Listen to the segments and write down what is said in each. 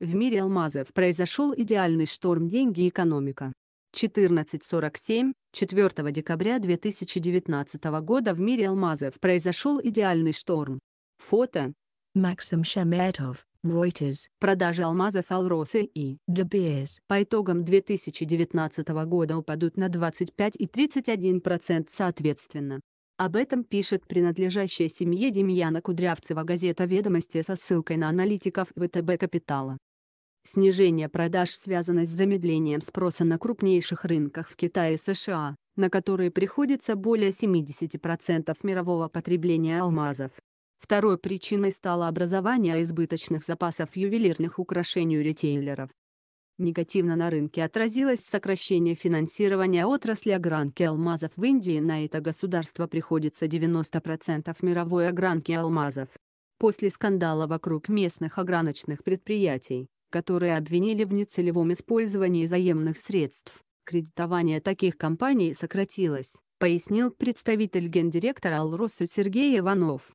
В мире алмазов произошел идеальный шторм «Деньги и экономика». 14.47, 4 декабря 2019 года в мире алмазов произошел идеальный шторм. Фото. Максим Шаметов, Reuters. Продажи алмазов Алросы и De Beers по итогам 2019 года упадут на 25 и 31% соответственно. Об этом пишет принадлежащая семье Демьяна Кудрявцева газета «Ведомости» со ссылкой на аналитиков ВТБ «Капитала». Снижение продаж связано с замедлением спроса на крупнейших рынках в Китае и США, на которые приходится более 70% мирового потребления алмазов. Второй причиной стало образование избыточных запасов ювелирных украшений у ритейлеров. Негативно на рынке отразилось сокращение финансирования отрасли огранки алмазов в Индии. На это государство приходится 90% мировой огранки алмазов. После скандала вокруг местных ограночных предприятий, которые обвинили в нецелевом использовании заемных средств. Кредитование таких компаний сократилось, пояснил представитель гендиректора Алроса Сергей Иванов.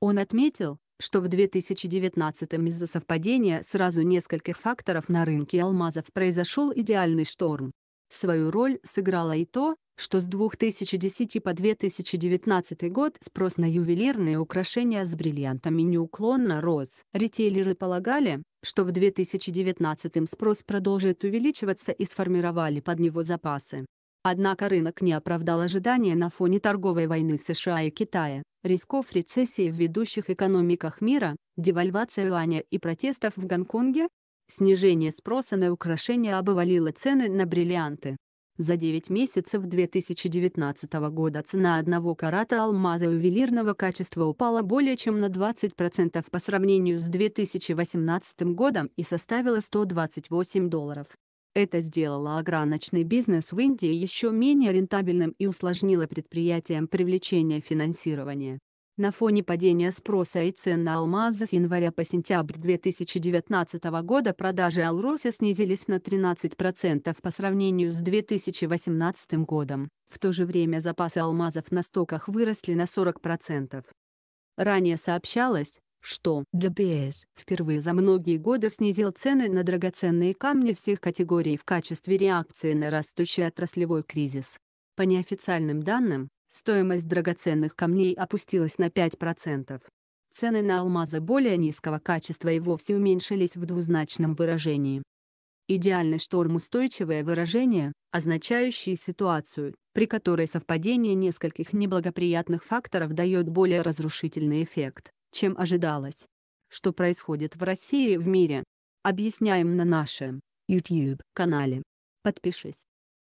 Он отметил, что в 2019-м из-за совпадения сразу нескольких факторов на рынке алмазов произошел идеальный шторм. Свою роль сыграло и то, что с 2010 по 2019 год спрос на ювелирные украшения с бриллиантами неуклонно рос. Ритейлеры полагали, что в 2019 спрос продолжит увеличиваться и сформировали под него запасы. Однако рынок не оправдал ожидания на фоне торговой войны США и Китая, рисков рецессии в ведущих экономиках мира, девальвации юаня и протестов в Гонконге. Снижение спроса на украшения обвалило цены на бриллианты. За 9 месяцев 2019 года цена одного карата алмаза ювелирного качества упала более чем на 20% по сравнению с 2018 годом и составила 128 долларов. Это сделало ограночный бизнес в Индии еще менее рентабельным и усложнило предприятиям привлечение финансирования. На фоне падения спроса и цен на алмазы с января по сентябрь 2019 года продажи Алроса снизились на 13% по сравнению с 2018 годом. В то же время запасы алмазов на стоках выросли на 40%. Ранее сообщалось, что The впервые за многие годы снизил цены на драгоценные камни всех категорий в качестве реакции на растущий отраслевой кризис. По неофициальным данным, Стоимость драгоценных камней опустилась на 5%. Цены на алмазы более низкого качества и вовсе уменьшились в двузначном выражении. Идеальный шторм устойчивое выражение, означающее ситуацию, при которой совпадение нескольких неблагоприятных факторов дает более разрушительный эффект, чем ожидалось. Что происходит в России и в мире? Объясняем на нашем YouTube-канале. Подпишись.